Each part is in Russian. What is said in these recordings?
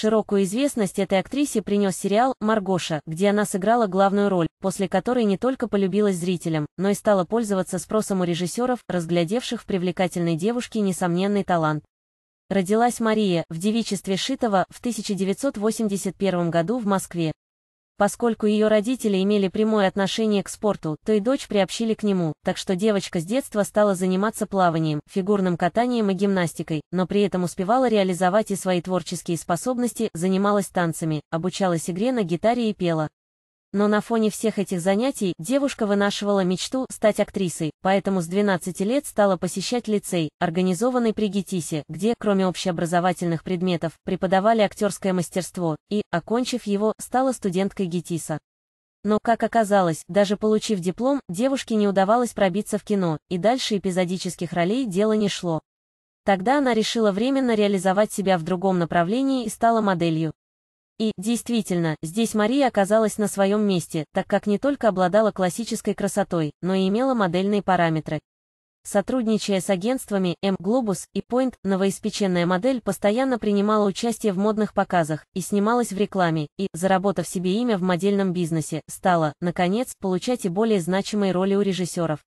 Широкую известность этой актрисе принес сериал «Маргоша», где она сыграла главную роль, после которой не только полюбилась зрителям, но и стала пользоваться спросом у режиссеров, разглядевших в привлекательной девушке несомненный талант. Родилась Мария в девичестве Шитова в 1981 году в Москве. Поскольку ее родители имели прямое отношение к спорту, то и дочь приобщили к нему, так что девочка с детства стала заниматься плаванием, фигурным катанием и гимнастикой, но при этом успевала реализовать и свои творческие способности, занималась танцами, обучалась игре на гитаре и пела. Но на фоне всех этих занятий девушка вынашивала мечту стать актрисой, поэтому с 12 лет стала посещать лицей, организованный при ГИТИСе, где, кроме общеобразовательных предметов, преподавали актерское мастерство, и, окончив его, стала студенткой ГИТИСа. Но, как оказалось, даже получив диплом, девушке не удавалось пробиться в кино, и дальше эпизодических ролей дело не шло. Тогда она решила временно реализовать себя в другом направлении и стала моделью. И, действительно, здесь Мария оказалась на своем месте, так как не только обладала классической красотой, но и имела модельные параметры. Сотрудничая с агентствами m Глобус и Point, новоиспеченная модель постоянно принимала участие в модных показах и снималась в рекламе, и, заработав себе имя в модельном бизнесе, стала, наконец, получать и более значимые роли у режиссеров.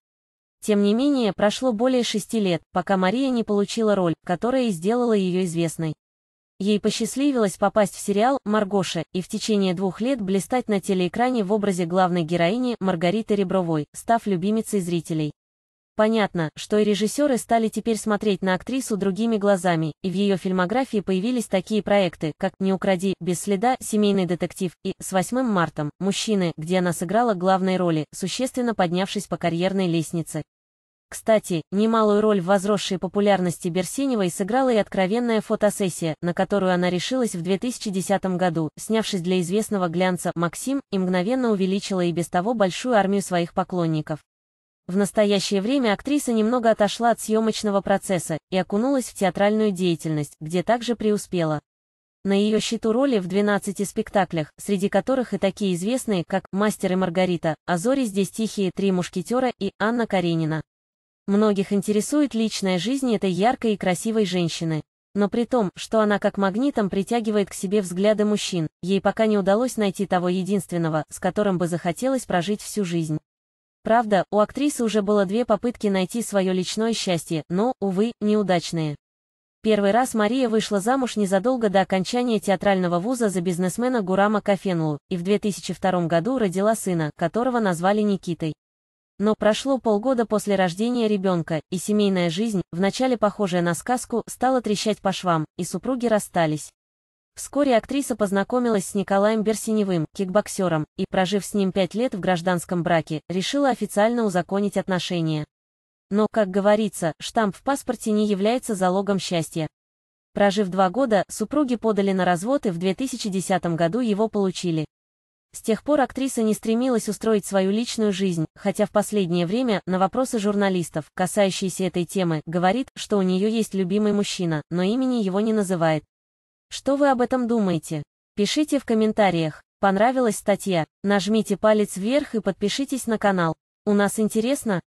Тем не менее, прошло более шести лет, пока Мария не получила роль, которая и сделала ее известной. Ей посчастливилось попасть в сериал «Маргоша» и в течение двух лет блистать на телеэкране в образе главной героини Маргариты Ребровой, став любимицей зрителей. Понятно, что и режиссеры стали теперь смотреть на актрису другими глазами, и в ее фильмографии появились такие проекты, как «Не укради», «Без следа», «Семейный детектив» и «С 8 мартом», «Мужчины», где она сыграла главные роли, существенно поднявшись по карьерной лестнице. Кстати, немалую роль в возросшей популярности Берсеневой сыграла и откровенная фотосессия, на которую она решилась в 2010 году, снявшись для известного глянца «Максим», и мгновенно увеличила и без того большую армию своих поклонников. В настоящее время актриса немного отошла от съемочного процесса и окунулась в театральную деятельность, где также преуспела. На ее счету роли в 12 спектаклях, среди которых и такие известные, как «Мастер и Маргарита», «А зори здесь тихие», «Три мушкетера» и «Анна Каренина». Многих интересует личная жизнь этой яркой и красивой женщины. Но при том, что она как магнитом притягивает к себе взгляды мужчин, ей пока не удалось найти того единственного, с которым бы захотелось прожить всю жизнь. Правда, у актрисы уже было две попытки найти свое личное счастье, но, увы, неудачные. Первый раз Мария вышла замуж незадолго до окончания театрального вуза за бизнесмена Гурама Кафенлу, и в 2002 году родила сына, которого назвали Никитой. Но прошло полгода после рождения ребенка, и семейная жизнь, вначале похожая на сказку, стала трещать по швам, и супруги расстались. Вскоре актриса познакомилась с Николаем Берсеневым, кикбоксером, и, прожив с ним пять лет в гражданском браке, решила официально узаконить отношения. Но, как говорится, штамп в паспорте не является залогом счастья. Прожив два года, супруги подали на развод и в 2010 году его получили. С тех пор актриса не стремилась устроить свою личную жизнь, хотя в последнее время на вопросы журналистов, касающиеся этой темы, говорит, что у нее есть любимый мужчина, но имени его не называет. Что вы об этом думаете? Пишите в комментариях. Понравилась статья? Нажмите палец вверх и подпишитесь на канал. У нас интересно,